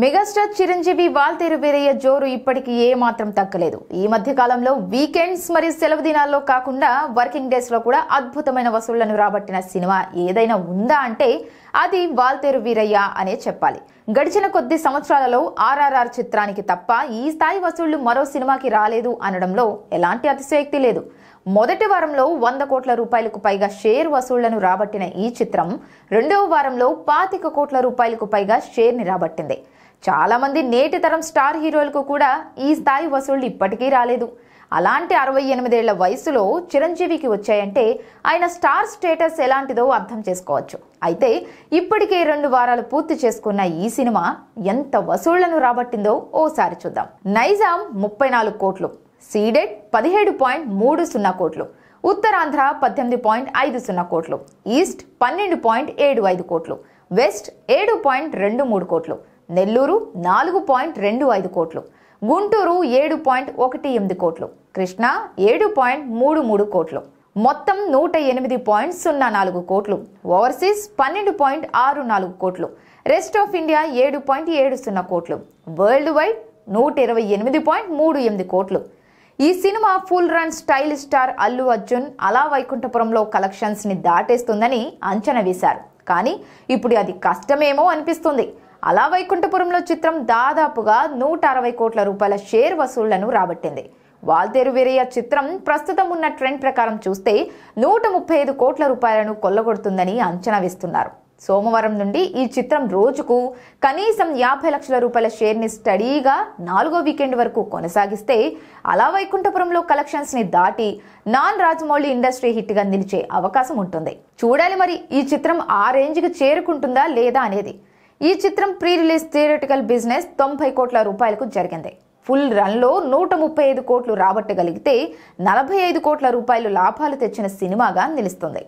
megastar Chiranjeevi Waltair Veeraiah జోరు ఇప్పటికి ఏ మాత్రం తగ్గలేదు ఈ మధ్య కాలంలో వీకెండ్స్ మరియు సెలవు దినాల్లో కాకుండా వర్కింగ్ డేస్ లో కూడా అద్భుతమైన వసూళ్లను రాబట్టిన సినిమా ఏదైనా ఉందా అంటే అది వాల్తేరు వీరయ్య అనే చెప్పాలి గడిచిన కొద్ది సంవత్సరాలలో ఆర్ఆర్ఆర్ చిత్రానికి తప్ప ఈ స్థాయి వసూళ్లు మరో సినిమాకి రాలేదు అనడంలో ఎలాంటి అతిశయోక్తి లేదు మొదటి వారంలో వంద కోట్ల రూపాయలకు పైగా షేర్ వసూళ్లను రాబట్టిన ఈ చిత్రం రెండవ వారంలో పాతిక కోట్ల రూపాయలకు పైగా షేర్ని రాబట్టింది చాలామంది నేటి తరం స్టార్ హీరోలకు కూడా ఈ స్థాయి వసూళ్లు ఇప్పటికీ రాలేదు అలాంటి అరవై ఎనిమిదేళ్ల వయసులో చిరంజీవికి వచ్చాయంటే ఆయన స్టార్ స్టేటస్ ఎలాంటిదో అర్థం చేసుకోవచ్చు అయితే ఇప్పటికే రెండు వారాలు పూర్తి చేసుకున్న ఈ సినిమా ఎంత వసూళ్లను రాబట్టిందో ఓసారి చూద్దాం నైజాం ముప్పై నాలుగు కోట్లు సీడెడ్ పదిహేడు పాయింట్ మూడు సున్నా కోట్లు ఉత్తరాంధ్ర పద్దెనిమిది పాయింట్ ఐదు సున్నా కోట్లు ఈస్ట్ పన్నెండు పాయింట్ ఏడు ఐదు కోట్లు వెస్ట్ ఏడు పాయింట్ రెండు మూడు కోట్లు నెల్లూరు నాలుగు పాయింట్ రెండు ఐదు కోట్లు గుంటూరు ఏడు పాయింట్ ఒకటి ఎనిమిది కోట్లు కృష్ణా ఏడు పాయింట్ మూడు మూడు కోట్లు మొత్తం నూట ఎనిమిది పాయింట్ సున్నా నాలుగు కోట్లు ఓవర్సీస్ పన్నెండు పాయింట్ ఆరు నాలుగు కోట్లు రెస్ట్ ఆఫ్ ఇండియా ఏడు పాయింట్ ఏడు సున్నా కోట్లు వరల్డ్ వైడ్ నూట ఇరవై ఎనిమిది పాయింట్ మూడు ఎనిమిది కోట్లు ఈ cinema full run style star Allu Arjun అలా వైకుంఠపురంలో కలెక్షన్స్ని దాటేస్తుందని అంచనా వేశారు కానీ ఇప్పుడు అది కష్టమేమో అనిపిస్తుంది అలా వైకుంఠపురంలో చిత్రం దాదాపుగా నూట అరవై కోట్ల రూపాయల షేర్ వసూళ్లను రాబట్టింది వాల్తేరు వీరయ్య చిత్రం ప్రస్తుతం ఉన్న ట్రెండ్ ప్రకారం చూస్తే నూట ముప్పై ఐదు కోట్ల రూపాయలను కొల్లగొడుతుందని అంచనా వేస్తున్నారు సోమవారం నుండి ఈ చిత్రం రోజుకు కనీసం యాభై లక్షల రూపాయల షేర్ని స్టడీగా నాలుగో వీకెండ్ వరకు కొనసాగిస్తే అలా వైకుంఠపురంలో కలెక్షన్స్ని దాటి నాన్ రాజమౌళి ఇండస్ట్రీ హిట్గా నిలిచే అవకాశం ఉంటుంది చూడాలి మరి ఈ చిత్రం ఆ రేంజ్కి చేరుకుంటుందా లేదా అనేది ఈ చిత్రం ప్రీ రిలీజ్ థియేటికల్ బిజినెస్ తొంభై కోట్ల రూపాయలకు జరిగింది ఫుల్ రన్లో నూట ముప్పై ఐదు కోట్లు రాబట్టగలిగితే నలభై ఐదు కోట్ల రూపాయలు లాభాలు తెచ్చిన సినిమాగా నిలుస్తుంది